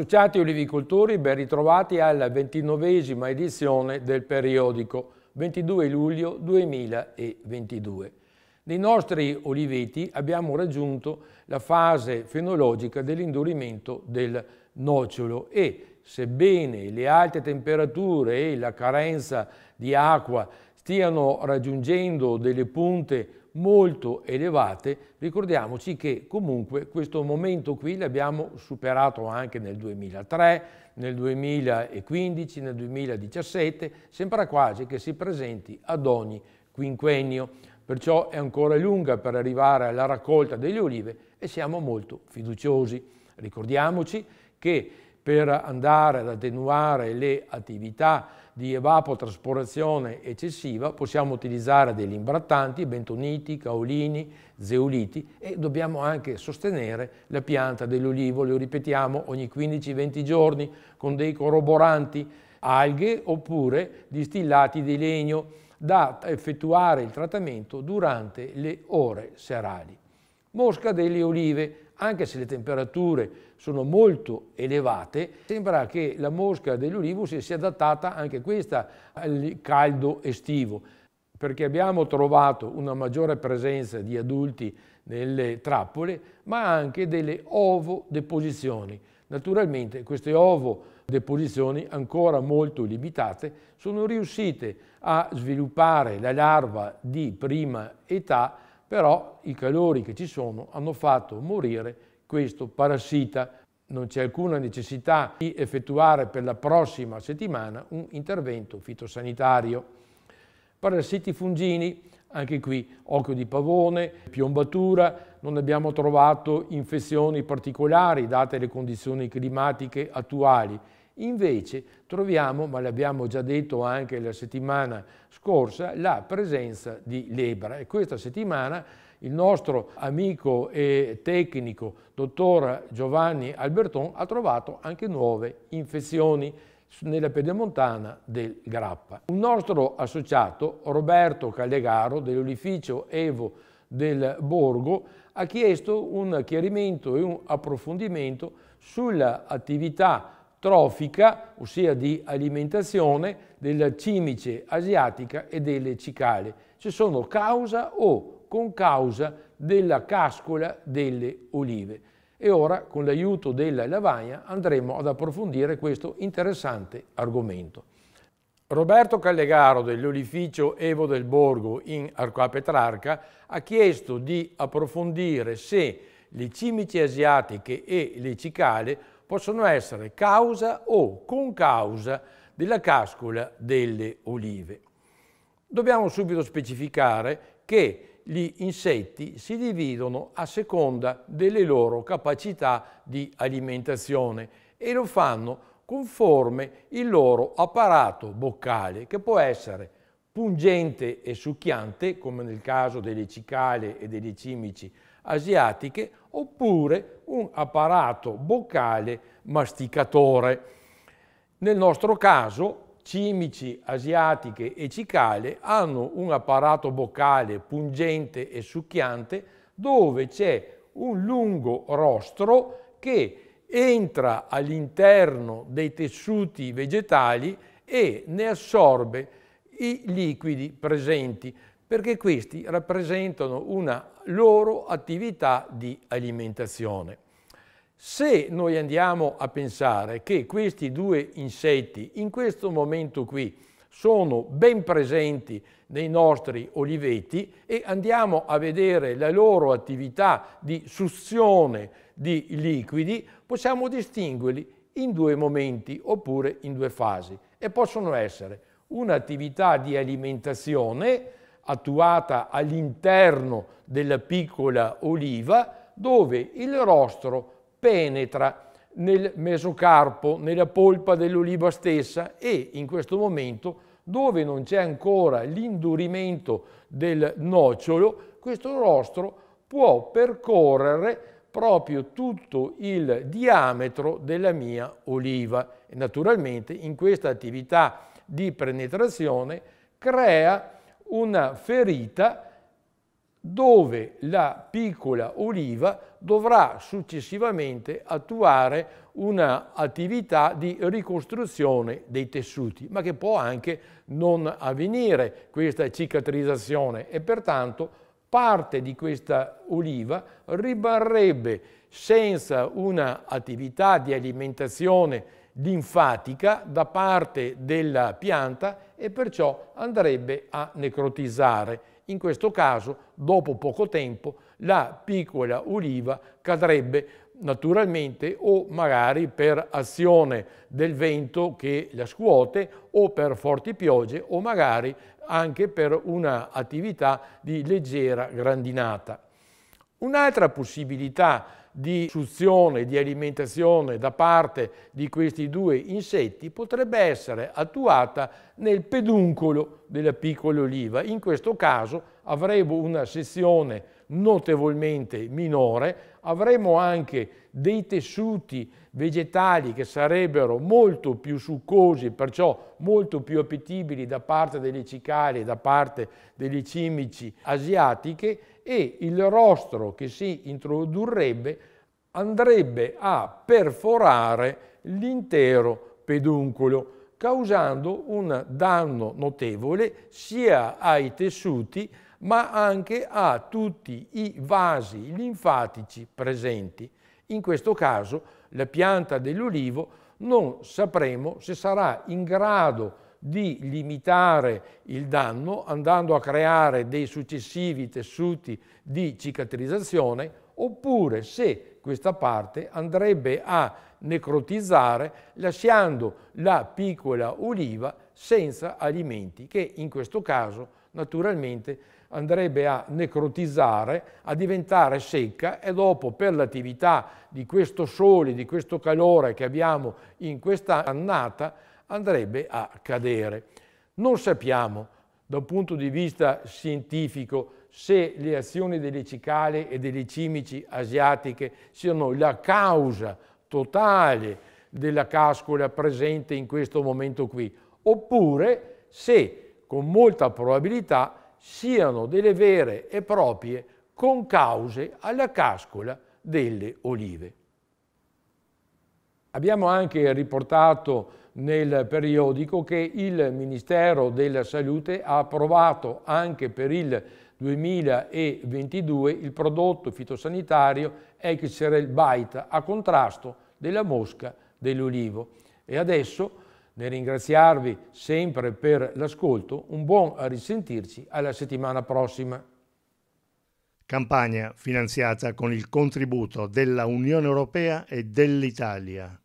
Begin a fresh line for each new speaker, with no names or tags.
Associati olivicoltori, ben ritrovati alla ventinovesima edizione del periodico 22 luglio 2022. Nei nostri oliveti abbiamo raggiunto la fase fenologica dell'indurimento del nocciolo e, sebbene le alte temperature e la carenza di acqua stiano raggiungendo delle punte molto elevate, ricordiamoci che comunque questo momento qui l'abbiamo superato anche nel 2003, nel 2015, nel 2017, sembra quasi che si presenti ad ogni quinquennio, perciò è ancora lunga per arrivare alla raccolta delle olive e siamo molto fiduciosi. Ricordiamoci che per andare ad attenuare le attività di evapotrasporazione eccessiva, possiamo utilizzare degli imbrattanti, bentoniti, caolini, zeoliti e dobbiamo anche sostenere la pianta dell'olivo, lo ripetiamo ogni 15-20 giorni con dei corroboranti, alghe oppure distillati di legno da effettuare il trattamento durante le ore serali. Mosca delle olive, anche se le temperature sono molto elevate, sembra che la mosca dell'olivo si sia adattata anche questa al caldo estivo, perché abbiamo trovato una maggiore presenza di adulti nelle trappole, ma anche delle ovo-deposizioni. Naturalmente queste ovo-deposizioni, ancora molto limitate, sono riuscite a sviluppare la larva di prima età però i calori che ci sono hanno fatto morire questo parassita. Non c'è alcuna necessità di effettuare per la prossima settimana un intervento fitosanitario. Parassiti fungini, anche qui occhio di pavone, piombatura, non abbiamo trovato infezioni particolari date le condizioni climatiche attuali. Invece troviamo, ma l'abbiamo già detto anche la settimana scorsa, la presenza di lebra e questa settimana il nostro amico e tecnico dottor Giovanni Alberton ha trovato anche nuove infezioni nella pedemontana del Grappa. Un nostro associato, Roberto Callegaro, dell'Olificio Evo del Borgo, ha chiesto un chiarimento e un approfondimento sull'attività trofica, ossia di alimentazione, della cimice asiatica e delle cicale, se sono causa o con causa della cascola delle olive. E ora, con l'aiuto della lavagna, andremo ad approfondire questo interessante argomento. Roberto Callegaro dell'Olificio Evo del Borgo in Arcoa Petrarca ha chiesto di approfondire se le cimici asiatiche e le cicale possono essere causa o concausa della cascola delle olive. Dobbiamo subito specificare che gli insetti si dividono a seconda delle loro capacità di alimentazione e lo fanno conforme il loro apparato boccale, che può essere pungente e succhiante, come nel caso delle cicale e delle cimici asiatiche oppure un apparato boccale masticatore. Nel nostro caso cimici asiatiche e cicale hanno un apparato boccale pungente e succhiante dove c'è un lungo rostro che entra all'interno dei tessuti vegetali e ne assorbe i liquidi presenti perché questi rappresentano una loro attività di alimentazione. Se noi andiamo a pensare che questi due insetti in questo momento qui sono ben presenti nei nostri oliveti e andiamo a vedere la loro attività di suzione di liquidi, possiamo distinguerli in due momenti oppure in due fasi e possono essere un'attività di alimentazione attuata all'interno della piccola oliva dove il rostro penetra nel mesocarpo, nella polpa dell'oliva stessa e in questo momento dove non c'è ancora l'indurimento del nocciolo, questo rostro può percorrere proprio tutto il diametro della mia oliva. naturalmente in questa attività di penetrazione crea una ferita dove la piccola oliva dovrà successivamente attuare un'attività di ricostruzione dei tessuti, ma che può anche non avvenire questa cicatrizzazione e pertanto parte di questa oliva rimarrebbe senza un'attività di alimentazione linfatica da parte della pianta e perciò andrebbe a necrotizzare. In questo caso, dopo poco tempo, la piccola uliva cadrebbe naturalmente o magari per azione del vento che la scuote o per forti piogge o magari anche per un'attività di leggera grandinata. Un'altra possibilità di suzione, di alimentazione da parte di questi due insetti potrebbe essere attuata nel peduncolo della piccola oliva. In questo caso avremo una sezione notevolmente minore, avremo anche dei tessuti vegetali che sarebbero molto più succosi, perciò molto più appetibili da parte delle cicale, da parte delle cimici asiatiche e il rostro che si introdurrebbe andrebbe a perforare l'intero peduncolo causando un danno notevole sia ai tessuti ma anche a tutti i vasi linfatici presenti. In questo caso la pianta dell'olivo non sapremo se sarà in grado di limitare il danno andando a creare dei successivi tessuti di cicatrizzazione oppure se questa parte andrebbe a necrotizzare lasciando la piccola oliva senza alimenti che in questo caso naturalmente andrebbe a necrotizzare, a diventare secca e dopo per l'attività di questo sole, di questo calore che abbiamo in questa annata, andrebbe a cadere. Non sappiamo da un punto di vista scientifico se le azioni delle cicale e delle cimici asiatiche siano la causa totale della cascola presente in questo momento qui, oppure se con molta probabilità siano delle vere e proprie concause alla cascola delle olive. Abbiamo anche riportato nel periodico che il Ministero della Salute ha approvato anche per il 2022 il prodotto fitosanitario Exerel Bite a contrasto della mosca dell'olivo e adesso nel ringraziarvi sempre per l'ascolto, un buon a risentirci alla settimana prossima. Campagna finanziata con il contributo della Unione Europea e dell'Italia.